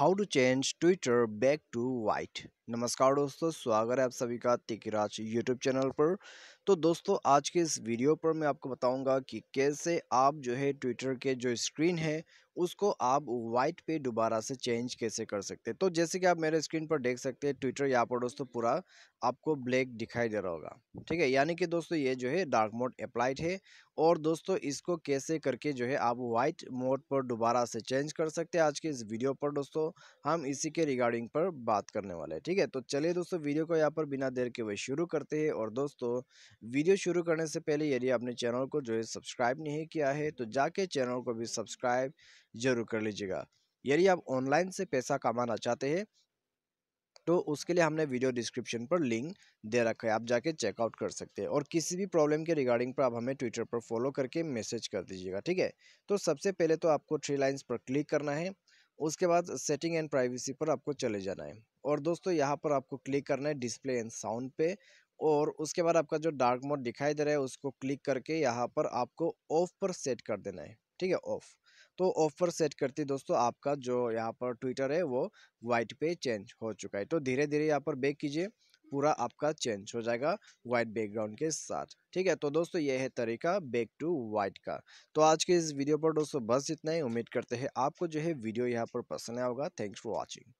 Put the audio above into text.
how to change Twitter back to white नमस्कार दोस्तों स्वागत है आप सभी का तिकराज यूट्यूब चैनल पर तो दोस्तों आज के इस वीडियो पर मैं आपको बताऊंगा कि कैसे आप जो है ट्विटर के जो स्क्रीन है उसको आप वाइट पे दोबारा से चेंज कैसे कर सकते हैं तो जैसे कि आप मेरे स्क्रीन पर देख सकते हैं ट्विटर यहाँ पर दोस्तों पूरा आपको ब्लैक दिखाई दे रहा होगा ठीक है यानी कि दोस्तों ये जो है डार्क मोड अप्लाइड है और दोस्तों इसको कैसे करके जो है आप वाइट मोड पर दोबारा से चेंज कर सकते हैं आज के इस वीडियो पर दोस्तों हम इसी के रिगार्डिंग पर बात करने वाले हैं ठीक है ठीक है तो चलिए दोस्तों वीडियो को यहाँ पर बिना देर के हुए शुरू करते हैं और दोस्तों वीडियो शुरू करने से पहले यदि आपने चैनल को जो है सब्सक्राइब नहीं किया है तो जाके चैनल को भी सब्सक्राइब जरूर कर लीजिएगा यदि आप ऑनलाइन से पैसा कमाना चाहते हैं तो उसके लिए हमने वीडियो डिस्क्रिप्शन पर लिंक दे रखा है आप जाके चेकआउट कर सकते हैं और किसी भी प्रॉब्लम के रिगार्डिंग पर आप हमें ट्विटर पर फॉलो करके मैसेज कर दीजिएगा ठीक है तो सबसे पहले तो आपको थ्री लाइंस पर क्लिक करना है उसके बाद सेटिंग एंड प्राइवेसी पर आपको चले जाना है और दोस्तों यहाँ पर आपको क्लिक करना है डिस्प्ले एंड साउंड पे और उसके बाद आपका जो डार्क मोड दिखाई दे रहा है उसको क्लिक करके यहाँ पर आपको ऑफ पर सेट कर देना है ठीक है ऑफ तो ऑफ पर सेट करते दोस्तों आपका जो यहाँ पर ट्विटर है वो वाइट पे चेंज हो चुका है तो धीरे धीरे यहाँ पर बेक कीजिए पूरा आपका चेंज हो जाएगा वाइट बैकग्राउंड के साथ ठीक है तो दोस्तों ये है तरीका बैक टू वाइट का तो आज के इस वीडियो पर दोस्तों बस इतना ही उम्मीद करते हैं आपको जो है वीडियो यहाँ पर पसंद आया होगा थैंक्स फॉर वॉचिंग